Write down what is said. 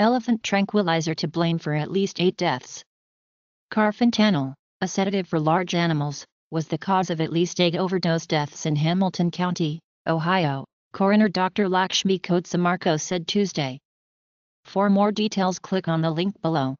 Elephant tranquilizer to blame for at least eight deaths. Carfentanil, a sedative for large animals, was the cause of at least eight overdose deaths in Hamilton County, Ohio, coroner Dr. Lakshmi Kotsamarko said Tuesday. For more details click on the link below.